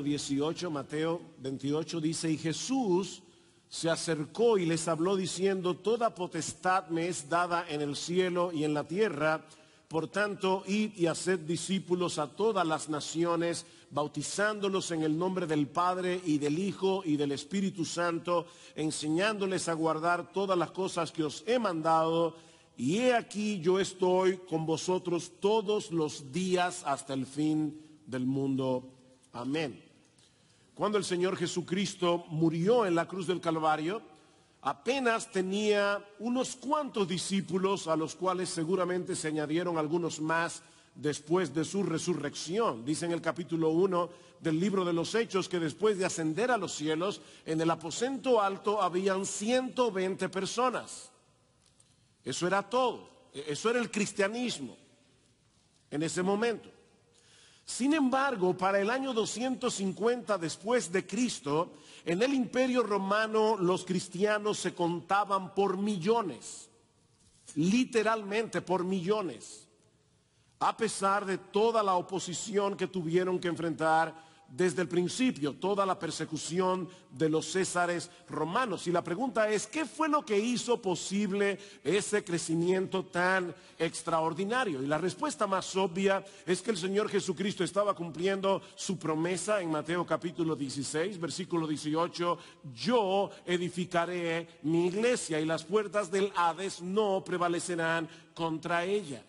18, Mateo 28 dice, y Jesús se acercó y les habló diciendo, toda potestad me es dada en el cielo y en la tierra, por tanto, id y haced discípulos a todas las naciones, bautizándolos en el nombre del Padre y del Hijo y del Espíritu Santo, enseñándoles a guardar todas las cosas que os he mandado. Y he aquí yo estoy con vosotros todos los días hasta el fin del mundo. Amén. Cuando el Señor Jesucristo murió en la cruz del Calvario, apenas tenía unos cuantos discípulos a los cuales seguramente se añadieron algunos más después de su resurrección. Dice en el capítulo 1 del libro de los Hechos que después de ascender a los cielos, en el aposento alto habían 120 personas. Eso era todo. E-, eso era el cristianismo en ese momento. Sin embargo, para el año 250 después de Cristo, en el imperio romano los cristianos se contaban por millones, literalmente por millones, a pesar de toda la oposición que tuvieron que enfrentar desde el principio toda la persecución de los césares romanos. Y la pregunta es, ¿qué fue lo que hizo posible ese crecimiento tan extraordinario? Y la respuesta más obvia es que el Señor Jesucristo estaba cumpliendo su promesa en Mateo capítulo 16, versículo 18, yo edificaré mi iglesia y las puertas del Hades no prevalecerán contra ella.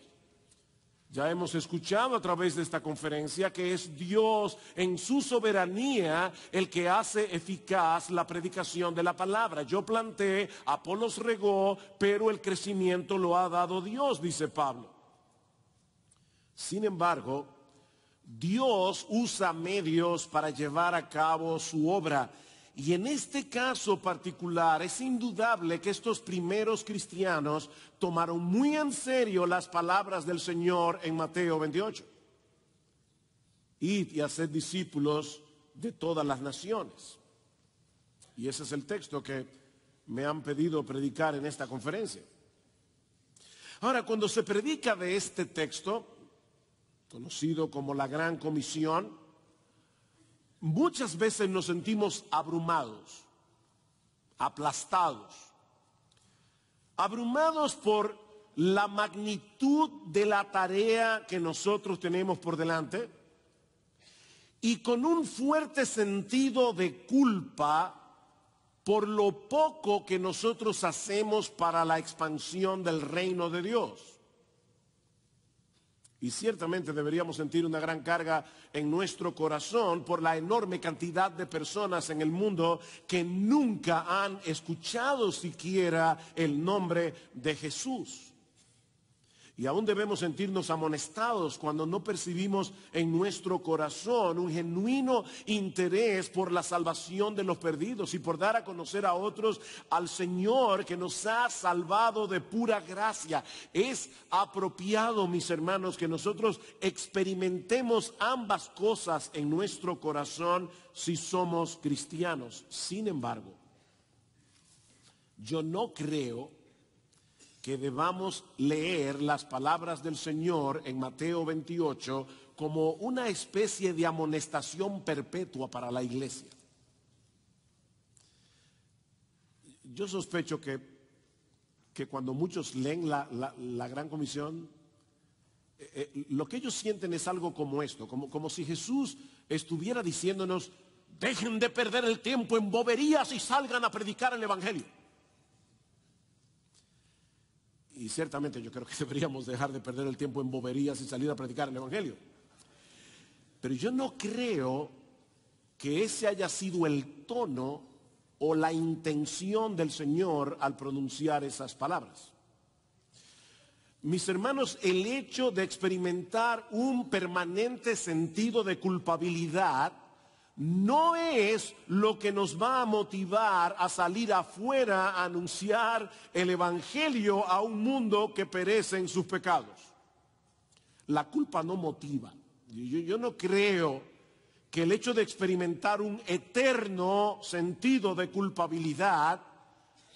Ya hemos escuchado a través de esta conferencia que es Dios en su soberanía el que hace eficaz la predicación de la palabra. Yo planté, Apolos regó, pero el crecimiento lo ha dado Dios, dice Pablo. Sin embargo, Dios usa medios para llevar a cabo su obra. Y en este caso particular es indudable que estos primeros cristianos tomaron muy en serio las palabras del Señor en Mateo 28. Id y hacer discípulos de todas las naciones. Y ese es el texto que me han pedido predicar en esta conferencia. Ahora, cuando se predica de este texto, conocido como la Gran Comisión, Muchas veces nos sentimos abrumados, aplastados, abrumados por la magnitud de la tarea que nosotros tenemos por delante y con un fuerte sentido de culpa por lo poco que nosotros hacemos para la expansión del reino de Dios. Y ciertamente deberíamos sentir una gran carga en nuestro corazón por la enorme cantidad de personas en el mundo que nunca han escuchado siquiera el nombre de Jesús. Y aún debemos sentirnos amonestados cuando no percibimos en nuestro corazón un genuino interés por la salvación de los perdidos y por dar a conocer a otros al Señor que nos ha salvado de pura gracia. Es apropiado, mis hermanos, que nosotros experimentemos ambas cosas en nuestro corazón si somos cristianos. Sin embargo, yo no creo que debamos leer las palabras del Señor en Mateo 28 como una especie de amonestación perpetua para la iglesia. Yo sospecho que, que cuando muchos leen la, Gran Comisión, eh, eh, lo que ellos sienten es algo como esto, como, como si Jesús estuviera diciéndonos, dejen de perder el tiempo en boberías y salgan a predicar el Evangelio. Y ciertamente yo creo que deberíamos dejar de perder el tiempo en boberías y salir a predicar el Evangelio. Pero yo no creo que ese haya sido el tono o la intención del Señor al pronunciar esas palabras. Mis hermanos, el hecho de experimentar un permanente sentido de culpabilidad no es lo que nos va a motivar a salir afuera a anunciar el Evangelio a un mundo que perece en sus pecados. La culpa no motiva. Yo, no creo que el hecho de experimentar un eterno sentido de culpabilidad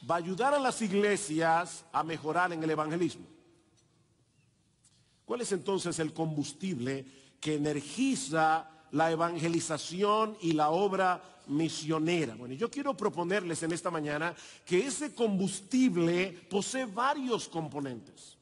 va a ayudar a las iglesias a mejorar en el evangelismo. ¿Cuál es entonces el combustible que energiza la evangelización y la obra misionera. Bueno, yo quiero proponerles en esta mañana que ese combustible posee varios componentes,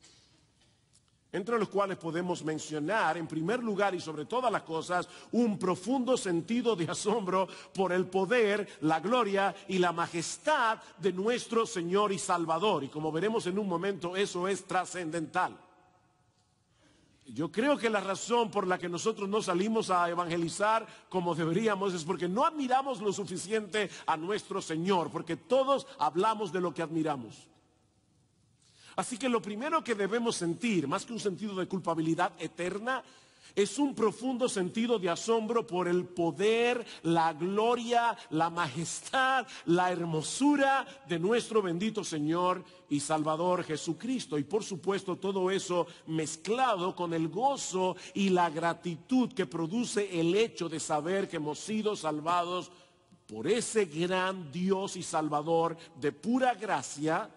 entre los cuales podemos mencionar, en primer lugar y sobre todas las cosas, un profundo sentido de asombro por el poder, la gloria y la majestad de nuestro Señor y Salvador. Y como veremos en un momento, eso es trascendental. Yo creo que la razón por la que nosotros no salimos a evangelizar como deberíamos es porque no admiramos lo suficiente a nuestro Señor, porque todos hablamos de lo que admiramos. Así que lo primero que debemos sentir, más que un sentido de culpabilidad eterna, es un profundo sentido de asombro por el poder, la gloria, la majestad, la hermosura de nuestro bendito Señor y Salvador Jesucristo. Y por supuesto todo eso mezclado con el gozo y la gratitud que produce el hecho de saber que hemos sido salvados por ese gran Dios y Salvador de pura gracia,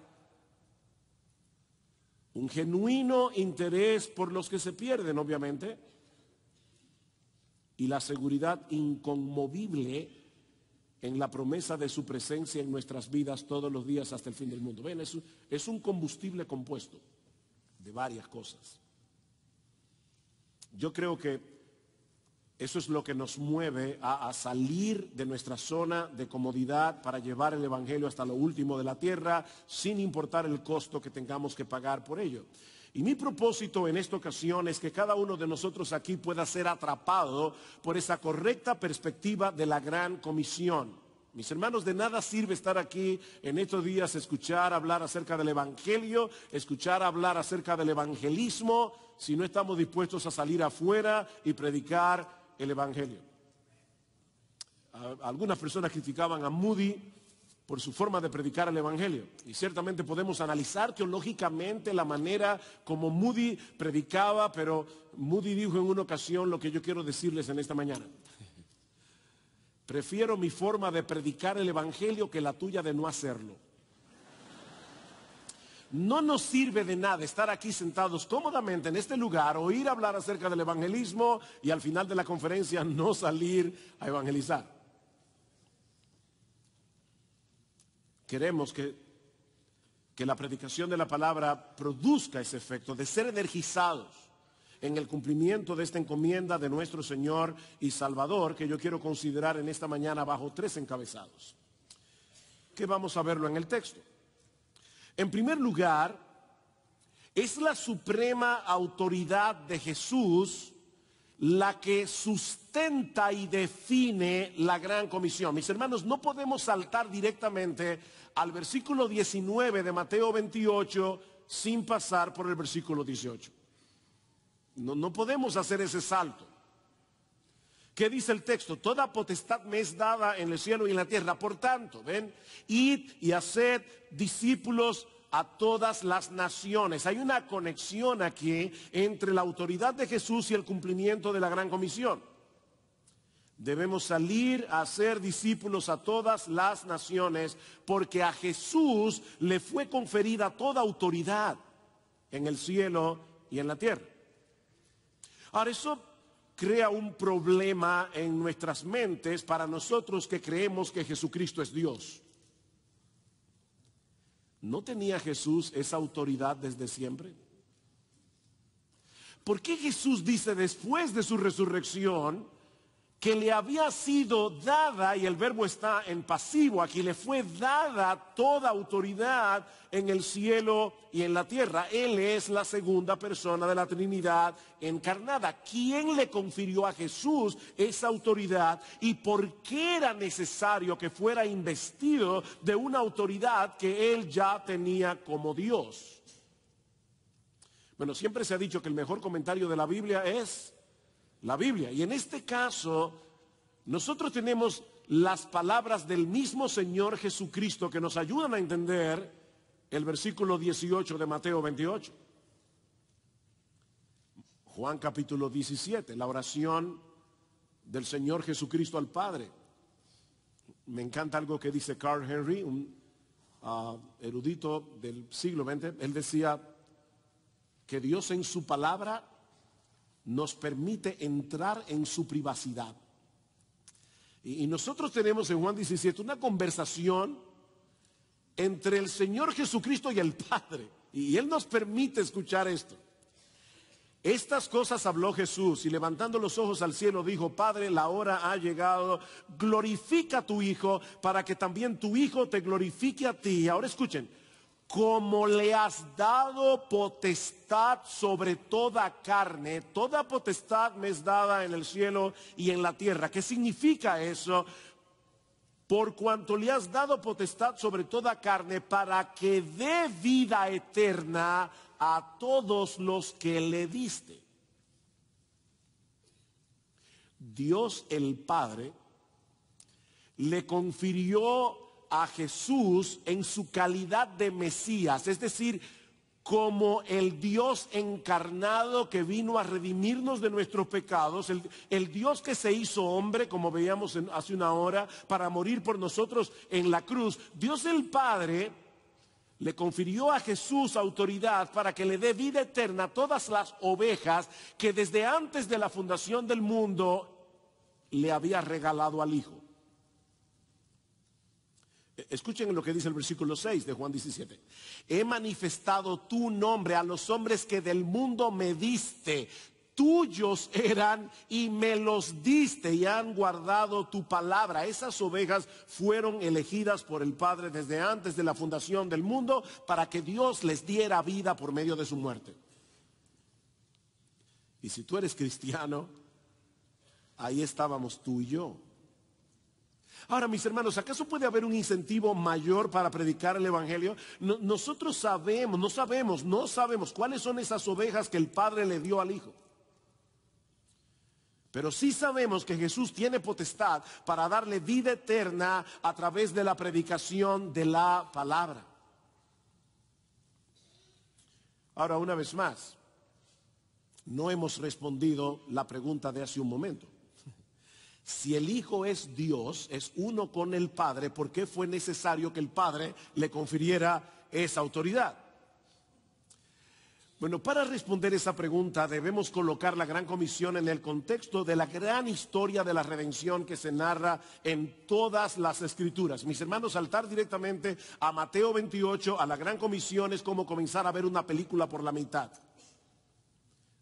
un genuino interés por los que se pierden, obviamente, y la seguridad inconmovible en la promesa de su presencia en nuestras vidas todos los días hasta el fin del mundo. es, un combustible compuesto de varias cosas. Yo creo que eso es lo que nos mueve a, salir de nuestra zona de comodidad para llevar el Evangelio hasta lo último de la tierra, sin importar el costo que tengamos que pagar por ello. Y mi propósito en esta ocasión es que cada uno de nosotros aquí pueda ser atrapado por esa correcta perspectiva de la gran comisión. Mis hermanos, de nada sirve estar aquí en estos días, escuchar hablar acerca del Evangelio, escuchar hablar acerca del evangelismo, si no estamos dispuestos a salir afuera y predicar el Evangelio. Algunas personas criticaban a Moody por su forma de predicar el Evangelio. Y ciertamente podemos analizar teológicamente la manera como Moody predicaba, pero Moody dijo en una ocasión lo que yo quiero decirles en esta mañana. Prefiero mi forma de predicar el Evangelio que la tuya de no hacerlo. No nos sirve de nada estar aquí sentados cómodamente en este lugar, oír hablar acerca del evangelismo y al final de la conferencia no salir a evangelizar. Queremos que, que la predicación de la palabra produzca ese efecto de ser energizados en el cumplimiento de esta encomienda de nuestro Señor y Salvador, que yo quiero considerar en esta mañana bajo tres encabezados, que vamos a verlo en el texto. En primer lugar, es la suprema autoridad de Jesús la que sustenta y define la gran comisión. Mis hermanos, no podemos saltar directamente al versículo 19 de Mateo 28 sin pasar por el versículo 18. No, no podemos hacer ese salto. ¿Qué dice el texto? Toda potestad me es dada en el cielo y en la tierra. Por tanto, ven, id y haced discípulos a todas las naciones. Hay una conexión aquí entre la autoridad de Jesús y el cumplimiento de la gran comisión. Debemos salir a ser discípulos a todas las naciones porque a Jesús le fue conferida toda autoridad en el cielo y en la tierra. Ahora eso crea un problema en nuestras mentes para nosotros que creemos que Jesucristo es Dios. ¿No tenía Jesús esa autoridad desde siempre? ¿Por qué Jesús dice después de su resurrección, que le había sido dada, y el verbo está en pasivo aquí, le fue dada toda autoridad en el cielo y en la tierra. Él es la segunda persona de la Trinidad encarnada. ¿Quién le confirió a Jesús esa autoridad y por qué era necesario que fuera investido de una autoridad que él ya tenía como Dios? Bueno, siempre se ha dicho que el mejor comentario de la Biblia es la Biblia. Y en este caso, nosotros tenemos las palabras del mismo Señor Jesucristo que nos ayudan a entender el versículo 18 de Mateo 28. Juan capítulo 17, la oración del Señor Jesucristo al Padre. Me encanta algo que dice Carl Henry, un ah, erudito del siglo XX. Él decía que Dios en su palabra nos permite entrar en su privacidad. Y, nosotros tenemos en Juan 17 una conversación entre el Señor Jesucristo y el Padre. Y Él nos permite escuchar esto. Estas cosas habló Jesús y levantando los ojos al cielo dijo, Padre, la hora ha llegado, glorifica a tu Hijo para que también tu Hijo te glorifique a ti. Ahora escuchen, como le has dado potestad sobre toda carne, toda potestad me es dada en el cielo y en la tierra. ¿Qué significa eso? Por cuanto le has dado potestad sobre toda carne para que dé vida eterna a todos los que le diste. Dios el Padre le confirió a Jesús en su calidad de Mesías, es decir, como el Dios encarnado que vino a redimirnos de nuestros pecados, el, Dios que se hizo hombre, como veíamos hace una hora, para morir por nosotros en la cruz, Dios el Padre le confirió a Jesús autoridad para que le dé vida eterna a todas las ovejas que desde antes de la fundación del mundo le había regalado al Hijo. Escuchen lo que dice el versículo 6 de Juan 17. He manifestado tu nombre a los hombres que del mundo me diste. Tuyos eran y me los diste y han guardado tu palabra. Esas ovejas fueron elegidas por el Padre desde antes de la fundación del mundo para que Dios les diera vida por medio de su muerte. Y si tú eres cristiano, ahí estábamos tú y yo Ahora, mis hermanos, ¿acaso puede haber un incentivo mayor para predicar el Evangelio? nosotros sabemos, no sabemos, no sabemos cuáles son esas ovejas que el Padre le dio al Hijo. Pero sí sabemos que Jesús tiene potestad para darle vida eterna a través de la predicación de la palabra. Ahora, una vez más, no hemos respondido la pregunta de hace un momento. Si el Hijo es Dios, es uno con el Padre, ¿por qué fue necesario que el Padre le confiriera esa autoridad? Bueno, para responder esa pregunta debemos colocar la gran comisión en el contexto de la gran historia de la redención que se narra en todas las escrituras. Mis hermanos, saltar directamente a Mateo 28, a la gran comisión, es como comenzar a ver una película por la mitad.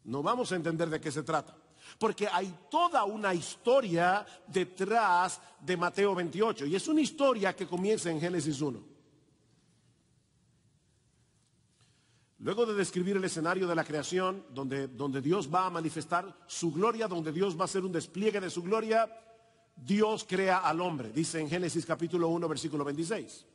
No vamos a entender de qué se trata porque hay toda una historia detrás de Mateo 28, y es una historia que comienza en Génesis 1. Luego de describir el escenario de la creación, donde, Dios va a manifestar su gloria, donde Dios va a hacer un despliegue de su gloria, Dios crea al hombre, dice en Génesis capítulo 1, versículo 26.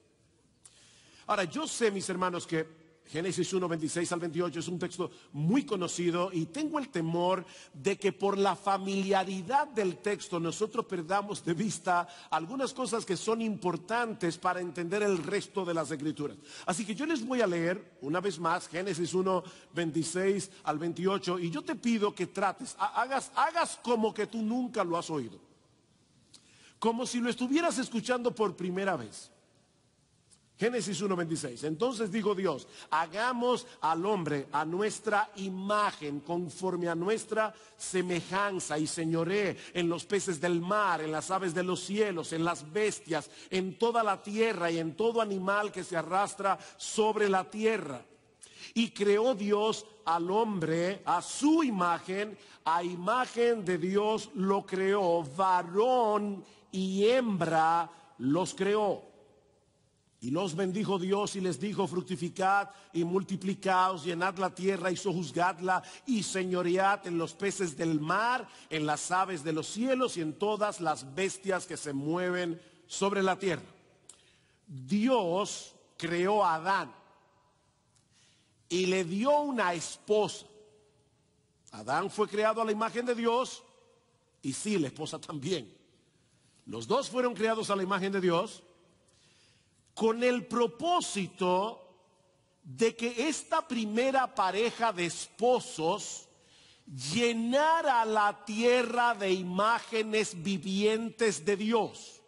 Ahora, yo sé, mis hermanos, que Génesis 1, 26 al 28 es un texto muy conocido y tengo el temor de que por la familiaridad del texto nosotros perdamos de vista algunas cosas que son importantes para entender el resto de las escrituras. Así que yo les voy a leer una vez más Génesis 1, 26 al 28 y yo te pido que trates, hagas, hagas como que tú nunca lo has oído, como si lo estuvieras escuchando por primera vez. Génesis 1.26. Entonces dijo Dios, hagamos al hombre a nuestra imagen, conforme a nuestra semejanza, y señoré en los peces del mar, en las aves de los cielos, en las bestias, en toda la tierra y en todo animal que se arrastra sobre la tierra. Y creó Dios al hombre a su imagen, a imagen de Dios lo creó, varón y hembra los creó. Y los bendijo Dios y les dijo, fructificad y multiplicaos, llenad la tierra y sojuzgadla y señoread en los peces del mar, en las aves de los cielos y en todas las bestias que se mueven sobre la tierra. Dios creó a Adán y le dio una esposa. Adán fue creado a la imagen de Dios y sí, la esposa también. Los dos fueron creados a la imagen de Dios con el propósito de que esta primera pareja de esposos llenara la tierra de imágenes vivientes de Dios.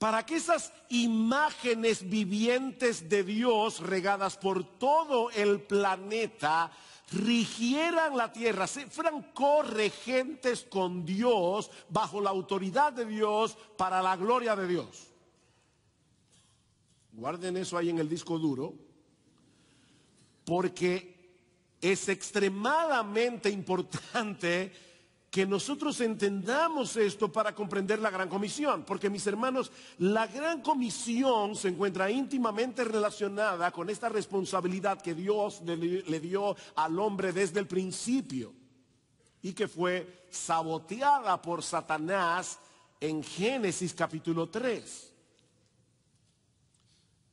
Para que esas imágenes vivientes de Dios regadas por todo el planeta rigieran la tierra, fueran corregentes con Dios, bajo la autoridad de Dios, para la gloria de Dios. Guarden eso ahí en el disco duro, porque es extremadamente importante que nosotros entendamos esto para comprender la gran comisión, porque mis hermanos, la gran comisión se encuentra íntimamente relacionada con esta responsabilidad que Dios le, dio al hombre desde el principio y que fue saboteada por Satanás en Génesis capítulo 3.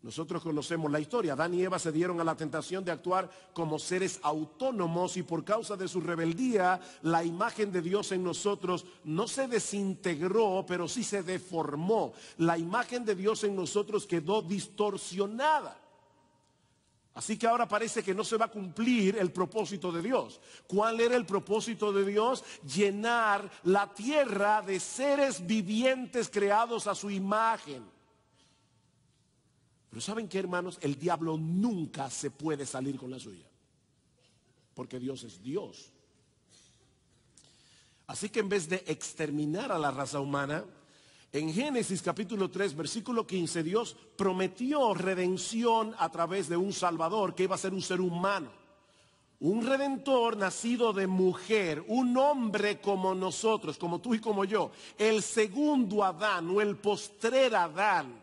Nosotros conocemos la historia. Adán y Eva se dieron a la tentación de actuar como seres autónomos y por causa de su rebeldía, la imagen de Dios en nosotros no se desintegró, pero sí se deformó. La imagen de Dios en nosotros quedó distorsionada. Así que ahora parece que no se va a cumplir el propósito de Dios. ¿Cuál era el propósito de Dios? Llenar la tierra de seres vivientes creados a su imagen. Pero ¿saben qué, hermanos? El diablo nunca se puede salir con la suya. Porque Dios es Dios. Así que en vez de exterminar a la raza humana, en Génesis capítulo 3, versículo 15, Dios prometió redención a través de un Salvador que iba a ser un ser humano. Un redentor nacido de mujer, un hombre como nosotros, como tú y como yo, el segundo Adán o el postrer Adán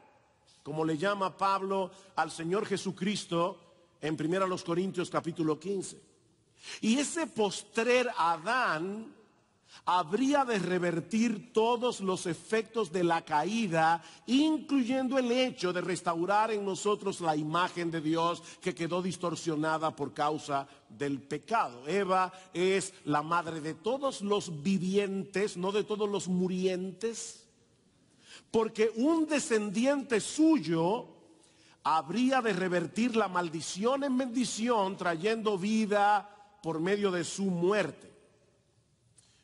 como le llama Pablo al Señor Jesucristo en 1 Corintios capítulo 15. Y ese postrer Adán habría de revertir todos los efectos de la caída, incluyendo el hecho de restaurar en nosotros la imagen de Dios que quedó distorsionada por causa del pecado. Eva es la madre de todos los vivientes, no de todos los murientes porque un descendiente suyo habría de revertir la maldición en bendición, trayendo vida por medio de su muerte.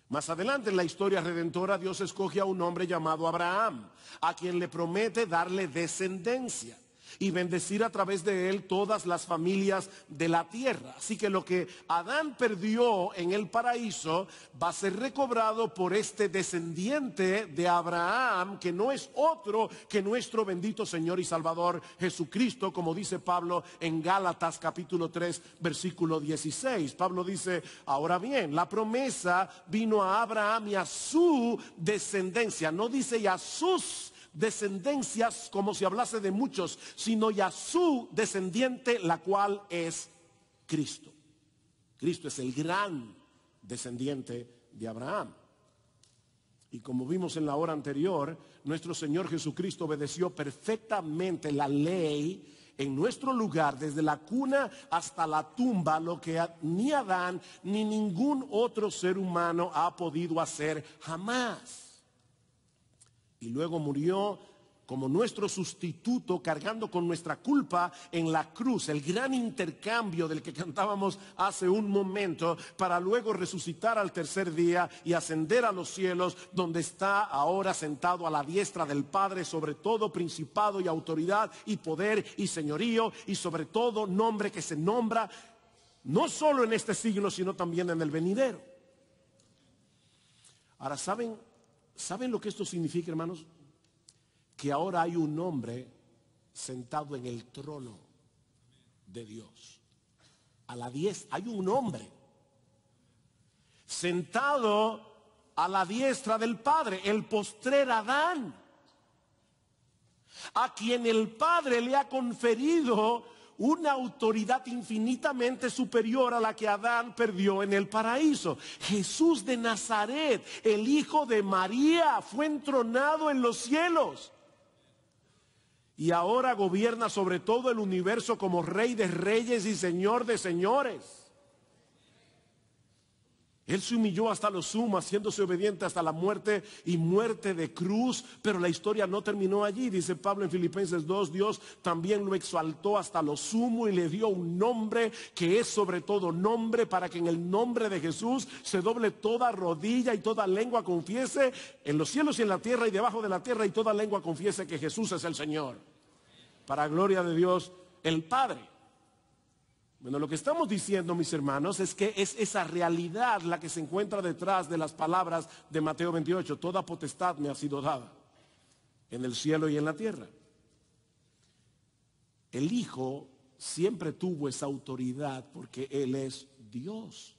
Más adelante en la historia redentora, Dios escoge a un hombre llamado Abraham, a quien le promete darle descendencia y bendecir a través de él todas las familias de la tierra. Así que lo que Adán perdió en el paraíso va a ser recobrado por este descendiente de Abraham, que no es otro que nuestro bendito Señor y Salvador Jesucristo, como dice Pablo en Gálatas capítulo 3, versículo 16. Pablo dice, ahora bien, la promesa vino a Abraham y a su descendencia, no dice y a sus descendencias como si hablase de muchos, sino ya su descendiente, la cual es Cristo. Cristo es el gran descendiente de Abraham. Y como vimos en la hora anterior, nuestro Señor Jesucristo obedeció perfectamente la ley en nuestro lugar, desde la cuna hasta la tumba, lo que ni Adán ni ningún otro ser humano ha podido hacer jamás y luego murió como nuestro sustituto, cargando con nuestra culpa en la cruz, el gran intercambio del que cantábamos hace un momento, para luego resucitar al tercer día y ascender a los cielos, donde está ahora sentado a la diestra del Padre sobre todo principado y autoridad y poder y señorío y sobre todo nombre que se nombra, no solo en este siglo, sino también en el venidero. Ahora, ¿saben ¿Saben lo que esto significa, hermanos? Que ahora hay un hombre sentado en el trono de Dios. A la diez, hay un hombre sentado a la diestra del Padre, el postrer Adán, a quien el Padre le ha conferido una autoridad infinitamente superior a la que Adán perdió en el paraíso. Jesús de Nazaret, el hijo de María, fue entronado en los cielos. Y ahora gobierna sobre todo el universo como rey de reyes y señor de señores. Él se humilló hasta lo sumo, haciéndose obediente hasta la muerte y muerte de cruz, pero la historia no terminó allí. Dice Pablo en Filipenses 2, Dios también lo exaltó hasta lo sumo y le dio un nombre que es sobre todo nombre para que en el nombre de Jesús se doble toda rodilla y toda lengua confiese en los cielos y en la tierra y debajo de la tierra y toda lengua confiese que Jesús es el Señor. Para gloria de Dios el Padre. Bueno, lo que estamos diciendo, mis hermanos, es que es esa realidad la que se encuentra detrás de las palabras de Mateo 28. Toda potestad me ha sido dada en el cielo y en la tierra. El Hijo siempre tuvo esa autoridad porque Él es Dios.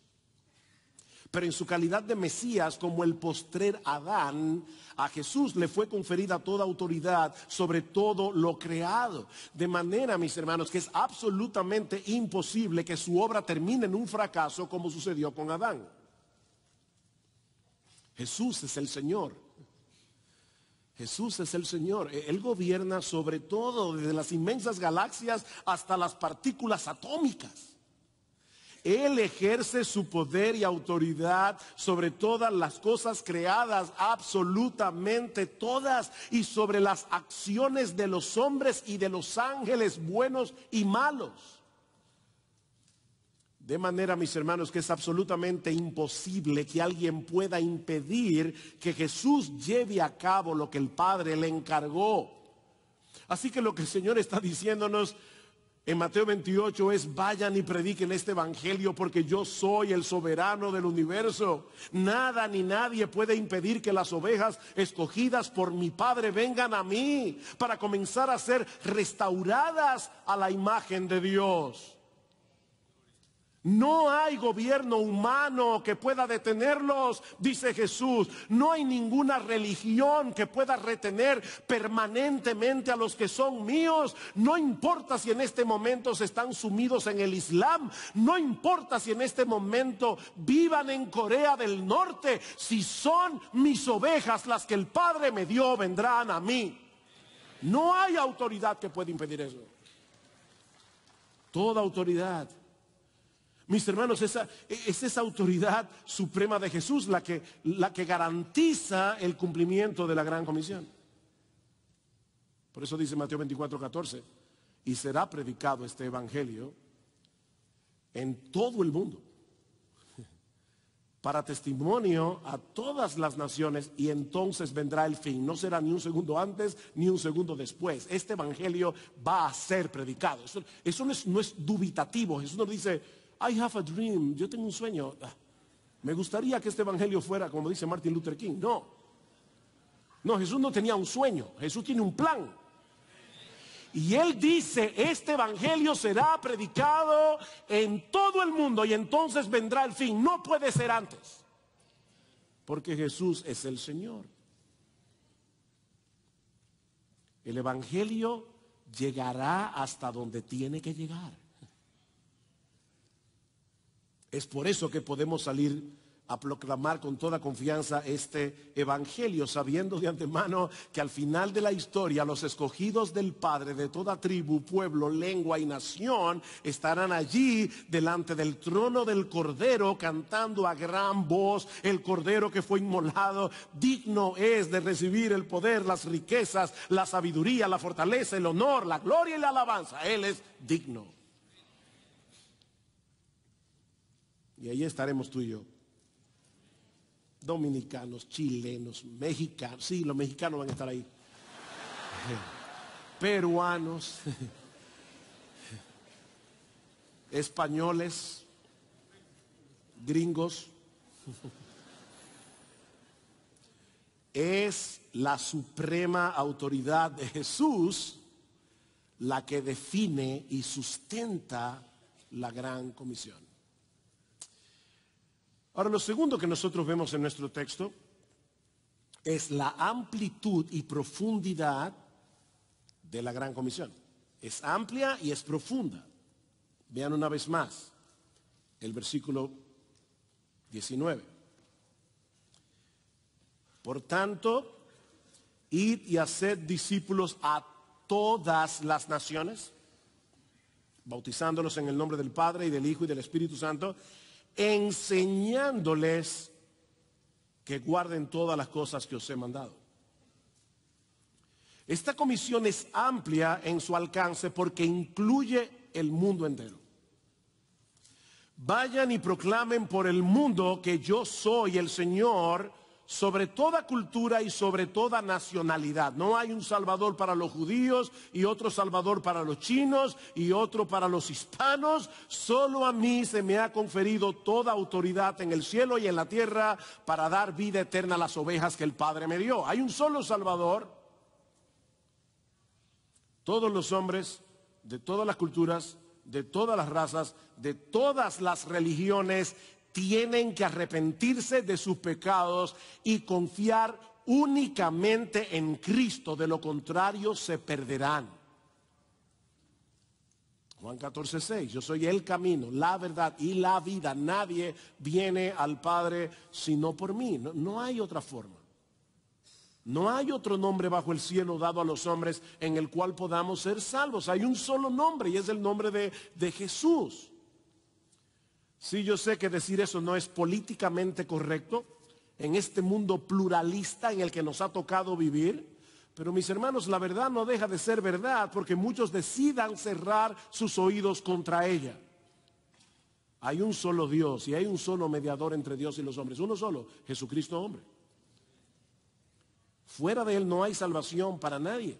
Pero en su calidad de Mesías, como el postrer Adán, a Jesús le fue conferida toda autoridad sobre todo lo creado. De manera, mis hermanos, que es absolutamente imposible que su obra termine en un fracaso como sucedió con Adán. Jesús es el Señor. Jesús es el Señor. E-, Él gobierna sobre todo, desde las inmensas galaxias hasta las partículas atómicas. Él ejerce su poder y autoridad sobre todas las cosas creadas, absolutamente todas, y sobre las acciones de los hombres y de los ángeles buenos y malos. De manera, mis hermanos, que es absolutamente imposible que alguien pueda impedir que Jesús lleve a cabo lo que el Padre le encargó. Así que lo que el Señor está diciéndonos en Mateo 28 es vayan y prediquen este evangelio porque yo soy el soberano del universo. Nada ni nadie puede impedir que las ovejas escogidas por mi Padre vengan a mí para comenzar a ser restauradas a la imagen de Dios. No hay gobierno humano que pueda detenerlos, dice Jesús. No hay ninguna religión que pueda retener permanentemente a los que son míos. No importa si en este momento se están sumidos en el Islam. No importa si en este momento vivan en Corea del Norte. Si son mis ovejas las que el Padre me dio, vendrán a mí. No hay autoridad que pueda impedir eso. Toda autoridad mis hermanos, esa, es esa autoridad suprema de Jesús la que, la que garantiza el cumplimiento de la gran comisión. Por eso dice Mateo 24, 14, y será predicado este evangelio en todo el mundo, para testimonio a todas las naciones, y entonces vendrá el fin. No será ni un segundo antes, ni un segundo después. Este evangelio va a ser predicado. Eso, no, es, no es dubitativo. Jesús nos dice, I have a dream, yo tengo un sueño. Ah, me gustaría que este evangelio fuera como dice Martin Luther King. No. No, Jesús no tenía un sueño, Jesús tiene un plan. Y él dice, este evangelio será predicado en todo el mundo y entonces vendrá el fin. No puede ser antes. Porque Jesús es el Señor. El evangelio llegará hasta donde tiene que llegar. Es por eso que podemos salir a proclamar con toda confianza este evangelio, sabiendo de antemano que al final de la historia los escogidos del Padre de toda tribu, pueblo, lengua y nación estarán allí delante del trono del Cordero cantando a gran voz el Cordero que fue inmolado, digno es de recibir el poder, las riquezas, la sabiduría, la fortaleza, el honor, la gloria y la alabanza. Él es digno. Y ahí estaremos tú y yo. Dominicanos, chilenos, mexicanos. Sí, los mexicanos van a estar ahí. Peruanos. Españoles. Gringos. Es la suprema autoridad de Jesús la que define y sustenta la gran comisión. Ahora, lo segundo que nosotros vemos en nuestro texto es la amplitud y profundidad de la gran comisión. Es amplia y es profunda. Vean una vez más el versículo 19. Por tanto, id y haced discípulos a todas las naciones, bautizándolos en el nombre del Padre y del Hijo y del Espíritu Santo enseñándoles que guarden todas las cosas que os he mandado. Esta comisión es amplia en su alcance porque incluye el mundo entero. Vayan y proclamen por el mundo que yo soy el Señor sobre toda cultura y sobre toda nacionalidad. No hay un Salvador para los judíos y otro Salvador para los chinos y otro para los hispanos. Solo a mí se me ha conferido toda autoridad en el cielo y en la tierra para dar vida eterna a las ovejas que el Padre me dio. Hay un solo Salvador. Todos los hombres de todas las culturas, de todas las razas, de todas las religiones tienen que arrepentirse de sus pecados y confiar únicamente en Cristo, de lo contrario se perderán. Juan 14, 6, yo soy el camino, la verdad y la vida. Nadie viene al Padre sino por mí. No, hay otra forma. No hay otro nombre bajo el cielo dado a los hombres en el cual podamos ser salvos. Hay un solo nombre y es el nombre de, de Jesús. Sí, yo sé que decir eso no es políticamente correcto en este mundo pluralista en el que nos ha tocado vivir, pero mis hermanos, la verdad no deja de ser verdad porque muchos decidan cerrar sus oídos contra ella. Hay un solo Dios y hay un solo mediador entre Dios y los hombres, uno solo, Jesucristo hombre. Fuera de Él no hay salvación para nadie.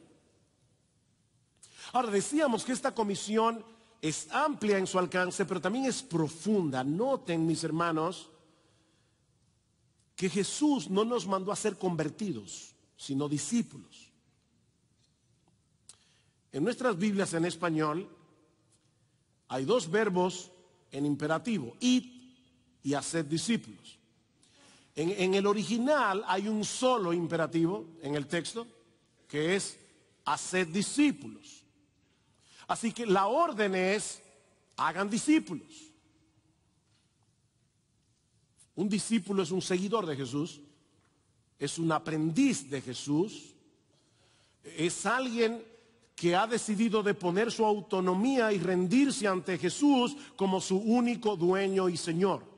Ahora decíamos que esta comisión es amplia en su alcance, pero también es profunda. Noten, mis hermanos, que Jesús no nos mandó a ser convertidos, sino discípulos. En nuestras Biblias en español hay dos verbos en imperativo, id y hacer discípulos. En, el original hay un solo imperativo en el texto, que es hacer discípulos. Así que la orden es, hagan discípulos. Un discípulo es un seguidor de Jesús, es un aprendiz de Jesús, es alguien que ha decidido de poner su autonomía y rendirse ante Jesús como su único dueño y Señor.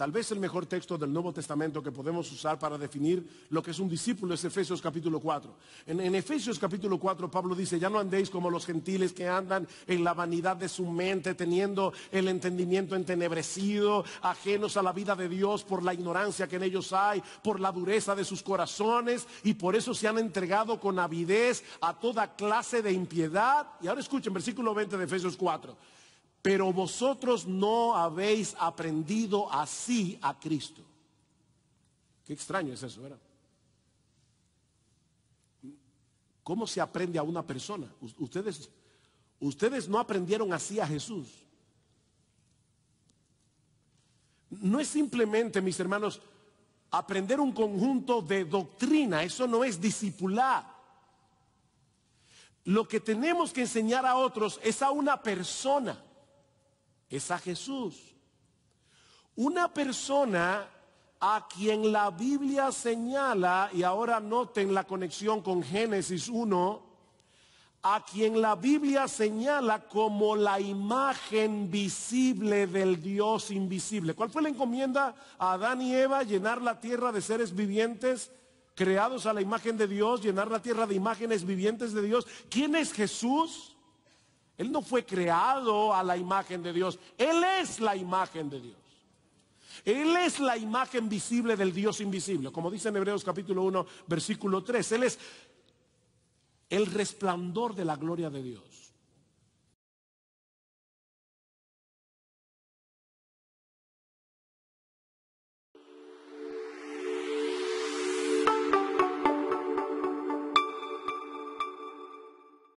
Tal vez el mejor texto del Nuevo Testamento que podemos usar para definir lo que es un discípulo es Efesios capítulo 4. En, Efesios capítulo 4 Pablo dice, ya no andéis como los gentiles que andan en la vanidad de su mente, teniendo el entendimiento entenebrecido, ajenos a la vida de Dios por la ignorancia que en ellos hay, por la dureza de sus corazones, y por eso se han entregado con avidez a toda clase de impiedad. Y ahora escuchen, versículo 20 de Efesios 4 pero vosotros no habéis aprendido así a Cristo. Qué extraño es eso, ¿verdad? ¿Cómo se aprende a una persona? Ustedes, ustedes no aprendieron así a Jesús. No es simplemente, mis hermanos, aprender un conjunto de doctrina, eso no es discipular. Lo que tenemos que enseñar a otros es a una persona es a Jesús. Una persona a quien la Biblia señala, y ahora noten la conexión con Génesis 1, a quien la Biblia señala como la imagen visible del Dios invisible. ¿Cuál fue la encomienda a Adán y Eva? Llenar la tierra de seres vivientes creados a la imagen de Dios, llenar la tierra de imágenes vivientes de Dios. ¿Quién es Jesús? Él no fue creado a la imagen de Dios, Él es la imagen de Dios. Él es la imagen visible del Dios invisible, como dice en Hebreos capítulo 1, versículo 3. Él es el resplandor de la gloria de Dios.